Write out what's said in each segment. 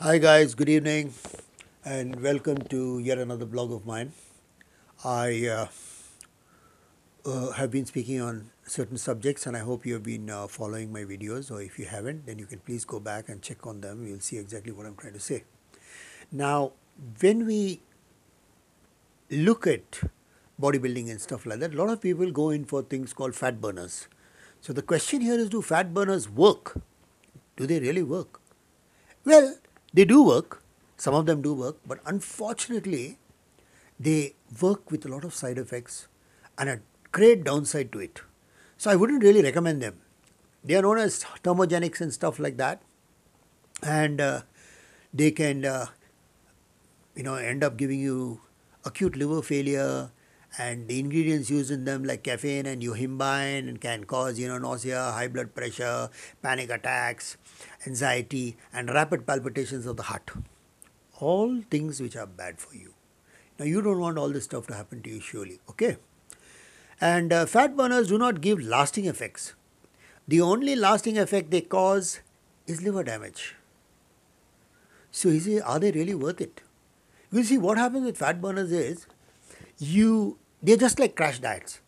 Hi guys, good evening and welcome to yet another blog of mine. I uh, uh, have been speaking on certain subjects and I hope you have been uh, following my videos or if you haven't then you can please go back and check on them. You'll see exactly what I'm trying to say. Now when we look at bodybuilding and stuff like that, a lot of people go in for things called fat burners. So the question here is do fat burners work? Do they really work? Well, they do work, some of them do work, but unfortunately, they work with a lot of side effects and a great downside to it. So I wouldn't really recommend them. They are known as thermogenics and stuff like that, and uh, they can, uh, you know, end up giving you acute liver failure, and the ingredients used in them like caffeine and euhimbine can cause you know nausea high blood pressure panic attacks anxiety and rapid palpitations of the heart all things which are bad for you now you don't want all this stuff to happen to you surely okay and uh, fat burners do not give lasting effects the only lasting effect they cause is liver damage so he says are they really worth it you see what happens with fat burners is you they're just like crash diets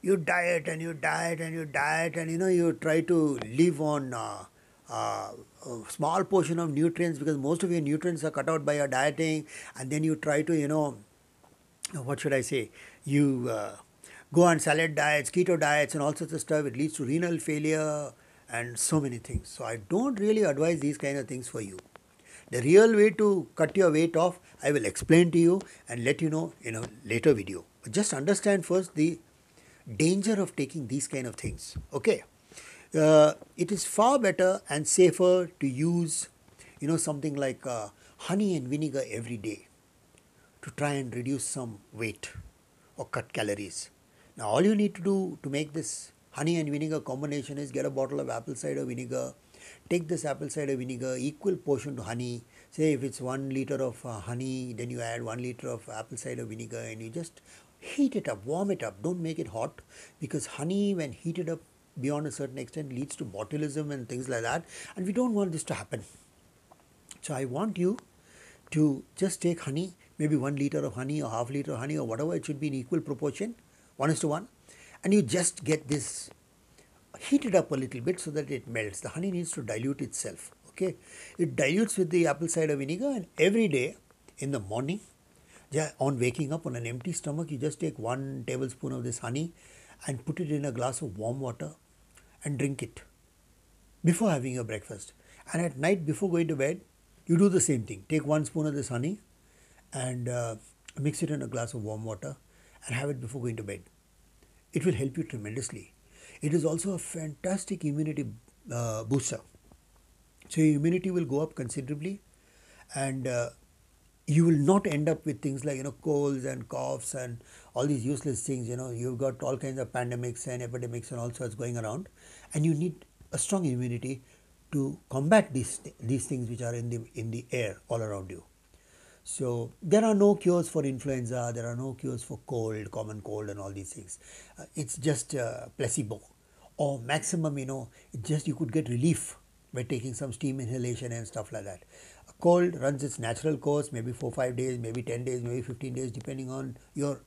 you diet and you diet and you diet and you know you try to live on uh, uh, a small portion of nutrients because most of your nutrients are cut out by your dieting and then you try to you know what should i say you uh, go on salad diets keto diets and all sorts of stuff it leads to renal failure and so many things so i don't really advise these kind of things for you the real way to cut your weight off, I will explain to you and let you know in a later video. But just understand first the danger of taking these kind of things. Okay. Uh, it is far better and safer to use, you know, something like uh, honey and vinegar every day to try and reduce some weight or cut calories. Now, all you need to do to make this honey and vinegar combination is get a bottle of apple cider vinegar, Take this apple cider vinegar, equal portion to honey. Say if it's one liter of uh, honey, then you add one liter of apple cider vinegar and you just heat it up, warm it up. Don't make it hot because honey, when heated up beyond a certain extent, leads to botulism and things like that. And we don't want this to happen. So I want you to just take honey, maybe one liter of honey or half liter of honey or whatever it should be in equal proportion, one is to one, and you just get this heat it up a little bit so that it melts. The honey needs to dilute itself. Okay, it dilutes with the apple cider vinegar, and every day in the morning, yeah, on waking up on an empty stomach, you just take one tablespoon of this honey and put it in a glass of warm water and drink it before having your breakfast. And at night, before going to bed, you do the same thing. Take one spoon of this honey and uh, mix it in a glass of warm water and have it before going to bed. It will help you tremendously it is also a fantastic immunity uh, booster. So your immunity will go up considerably, and uh, you will not end up with things like you know colds and coughs and all these useless things. You know you've got all kinds of pandemics and epidemics and all sorts going around, and you need a strong immunity to combat these these things which are in the in the air all around you. So, there are no cures for influenza, there are no cures for cold, common cold and all these things. Uh, it's just uh, placebo or maximum you know just you could get relief by taking some steam inhalation and stuff like that. A cold runs its natural course maybe 4 5 days, maybe 10 days, maybe 15 days depending on your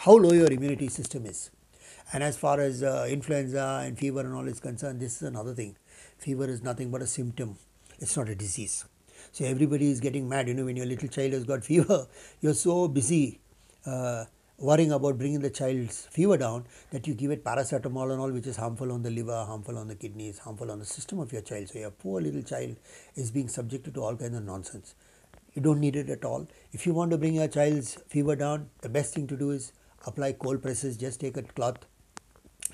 how low your immunity system is. And as far as uh, influenza and fever and all is concerned, this is another thing. Fever is nothing but a symptom, it's not a disease. So everybody is getting mad. You know, when your little child has got fever, you're so busy. Uh, worrying about bringing the child's fever down that you give it paracetamol and all which is harmful on the liver harmful on the kidneys harmful on the system of your child so your poor little child is being subjected to all kinds of nonsense you don't need it at all if you want to bring your child's fever down the best thing to do is apply cold presses just take a cloth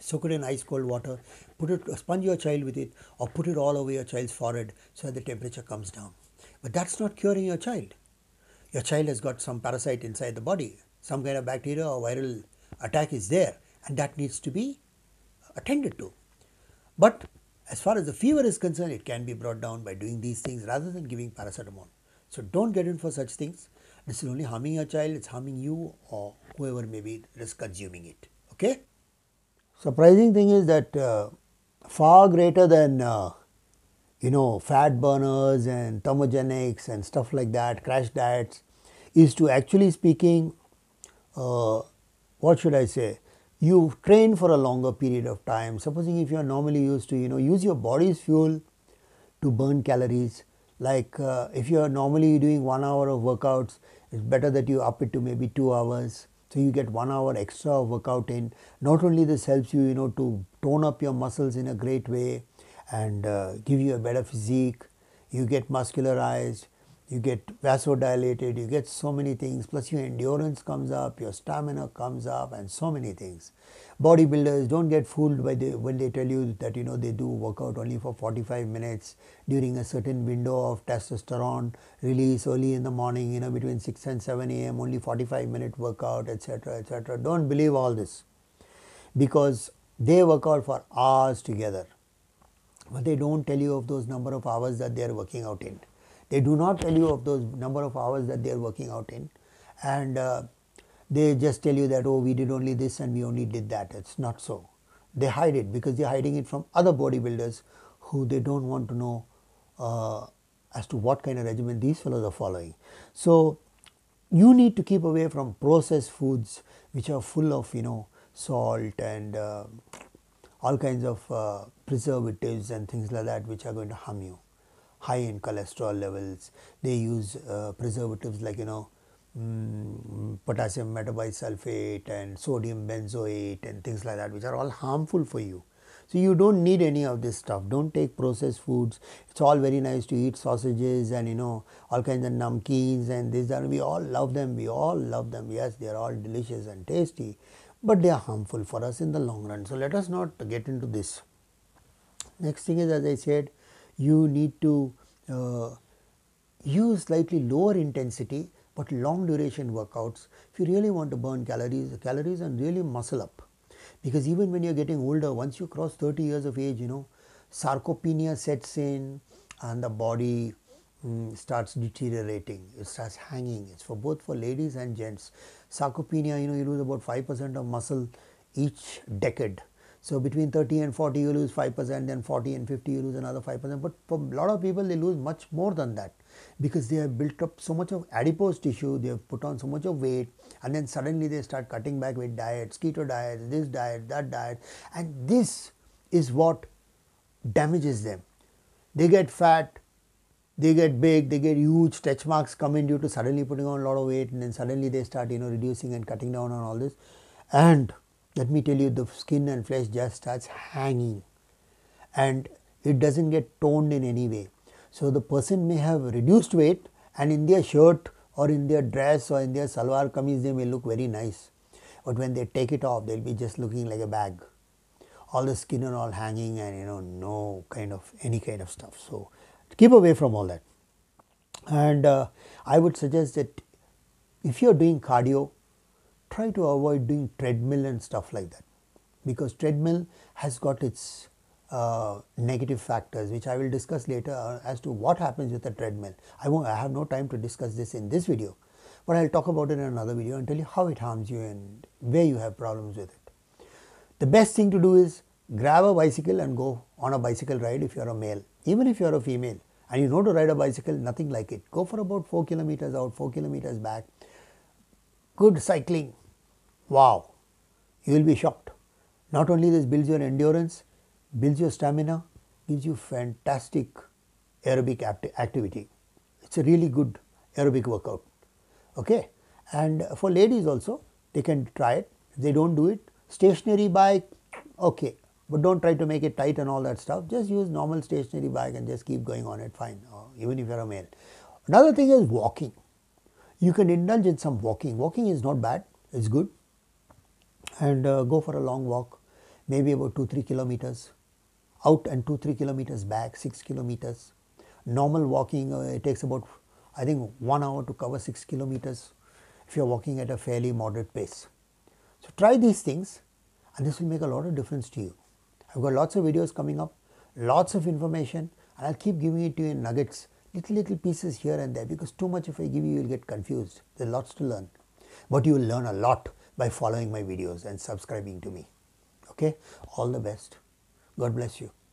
soak it in ice cold water put it sponge your child with it or put it all over your child's forehead so that the temperature comes down but that's not curing your child. Your child has got some parasite inside the body, some kind of bacteria or viral attack is there, and that needs to be attended to. But as far as the fever is concerned, it can be brought down by doing these things rather than giving paracetamol. So, don't get in for such things. This is only harming your child, it's harming you or whoever may be risk consuming it. Okay? Surprising thing is that uh, far greater than uh, you know, fat burners and thermogenics and stuff like that, crash diets, is to actually speaking, uh, what should I say? You train for a longer period of time. Supposing if you are normally used to, you know, use your body's fuel to burn calories. Like uh, if you are normally doing one hour of workouts, it's better that you up it to maybe two hours. So you get one hour extra of workout in. Not only this helps you, you know, to tone up your muscles in a great way and uh, give you a better physique. You get muscularized, you get vasodilated, you get so many things. Plus, your endurance comes up, your stamina comes up, and so many things. Bodybuilders don't get fooled by the, when they tell you that you know they do workout only for 45 minutes during a certain window of testosterone release early in the morning, you know, between 6 and 7 a.m. Only 45 minute workout, etc., etc. Don't believe all this because they work out for hours together but they don't tell you of those number of hours that they are working out in. They do not tell you of those number of hours that they are working out in, and uh, they just tell you that oh we did only this and we only did that. It's not so. They hide it because they're hiding it from other bodybuilders who they don't want to know uh, as to what kind of regimen these fellows are following. So you need to keep away from processed foods which are full of you know salt and uh, all kinds of uh, preservatives and things like that which are going to harm you high in cholesterol levels they use uh, preservatives like you know mm, potassium metabisulfate and sodium benzoate and things like that which are all harmful for you so, you do not need any of this stuff, do not take processed foods, it is all very nice to eat sausages and you know all kinds of namkeens and this and we all love them, we all love them, yes they are all delicious and tasty, but they are harmful for us in the long run. So, let us not get into this. Next thing is as I said you need to uh, use slightly lower intensity but long duration workouts if you really want to burn calories calories and really muscle up because even when you're getting older once you cross 30 years of age you know sarcopenia sets in and the body mm, starts deteriorating it starts hanging it's for both for ladies and gents sarcopenia you know you lose about 5% of muscle each decade so between 30 and 40 you lose 5% then 40 and 50 you lose another 5% but for a lot of people they lose much more than that because they have built up so much of adipose tissue they have put on so much of weight and then suddenly they start cutting back with diets keto diet this diet that diet and this is what damages them they get fat they get big, they get huge stretch marks come in due to suddenly putting on a lot of weight and then suddenly they start you know reducing and cutting down on all this and let me tell you the skin and flesh just starts hanging and it doesn't get toned in any way. So, the person may have reduced weight and in their shirt or in their dress or in their salwar kameez they may look very nice, but when they take it off they will be just looking like a bag all the skin and all hanging and you know no kind of any kind of stuff. So, keep away from all that and uh, I would suggest that if you are doing cardio try to avoid doing treadmill and stuff like that because treadmill has got its uh, negative factors which I will discuss later uh, as to what happens with a treadmill. I won't I have no time to discuss this in this video but I will talk about it in another video and tell you how it harms you and where you have problems with it. The best thing to do is grab a bicycle and go on a bicycle ride if you are a male even if you are a female and you know to ride a bicycle nothing like it go for about 4 kilometers out 4 kilometers back good cycling, wow, you will be shocked. Not only this builds your endurance, builds your stamina, gives you fantastic aerobic activity. It's a really good aerobic workout. Okay. And for ladies also, they can try it. If they don't do it, stationary bike, okay, but don't try to make it tight and all that stuff. Just use normal stationary bike and just keep going on it fine, even if you are a male. Another thing is walking. You can indulge in some walking. Walking is not bad, it's good. And uh, go for a long walk, maybe about 2 3 kilometers out and 2 3 kilometers back, 6 kilometers. Normal walking uh, it takes about I think 1 hour to cover 6 kilometers if you are walking at a fairly moderate pace. So, try these things and this will make a lot of difference to you. I have got lots of videos coming up, lots of information and I will keep giving it to you in nuggets little little pieces here and there because too much if I give you you'll get confused there's lots to learn but you will learn a lot by following my videos and subscribing to me okay all the best god bless you